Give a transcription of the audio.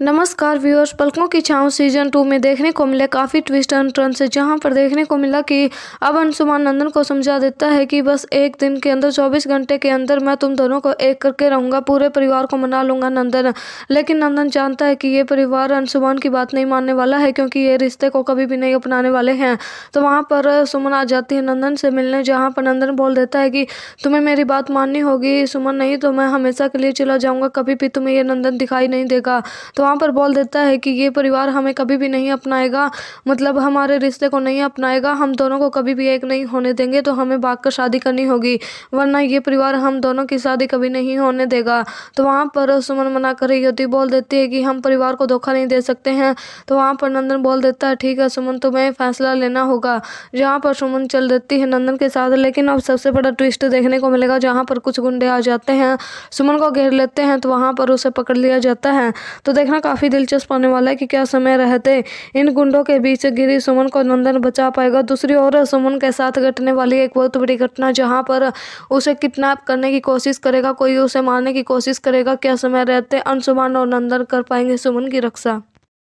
नमस्कार व्यूअर्स पलकों की छाव सीजन टू में देखने को मिले काफ़ी ट्विस्ट एंड टर्न से जहां पर देखने को मिला कि अब अंशुमान नंदन को समझा देता है कि बस एक दिन के अंदर 24 घंटे के अंदर मैं तुम दोनों को एक करके रहूंगा पूरे परिवार को मना लूंगा नंदन लेकिन नंदन जानता है कि ये परिवार अंशुमान की बात नहीं मानने वाला है क्योंकि ये रिश्ते को कभी भी नहीं अपनाने वाले हैं तो वहाँ पर सुमन आ जाती है नंदन से मिलने जहाँ पर नंदन बोल देता है कि तुम्हें मेरी बात माननी होगी सुमन नहीं तो मैं हमेशा के लिए चला जाऊँगा कभी भी तुम्हें यह नंदन दिखाई नहीं देगा तो वहाँ पर बोल देता है कि ये परिवार हमें कभी भी नहीं अपनाएगा मतलब हमारे रिश्ते को नहीं अपनाएगा हम दोनों को कभी भी एक नहीं होने देंगे तो हमें भाग कर शादी करनी होगी वरना ये परिवार हम दोनों की शादी कभी नहीं होने देगा तो वहाँ पर सुमन मना कर रही होती बोल देती है कि हम परिवार को धोखा नहीं दे सकते हैं तो वहाँ पर नंदन बोल देता है ठीक है सुमन तुम्हें फैसला लेना होगा जहाँ पर सुमन चल देती है नंदन के साथ लेकिन अब सबसे बड़ा ट्विस्ट देखने को मिलेगा जहाँ पर कुछ गुंडे आ जाते हैं सुमन को घेर लेते हैं तो वहाँ पर उसे पकड़ लिया जाता है तो देखना देखना काफ़ी दिलचस्प आने वाला है कि क्या समय रहते इन गुंडों के बीच गिरी सुमन को नंदन बचा पाएगा दूसरी ओर सुमन के साथ घटने वाली एक बहुत बड़ी घटना जहाँ पर उसे किडनैप करने की कोशिश करेगा कोई उसे मारने की कोशिश करेगा क्या समय रहते अंशुमान और नंदन कर पाएंगे सुमन की रक्षा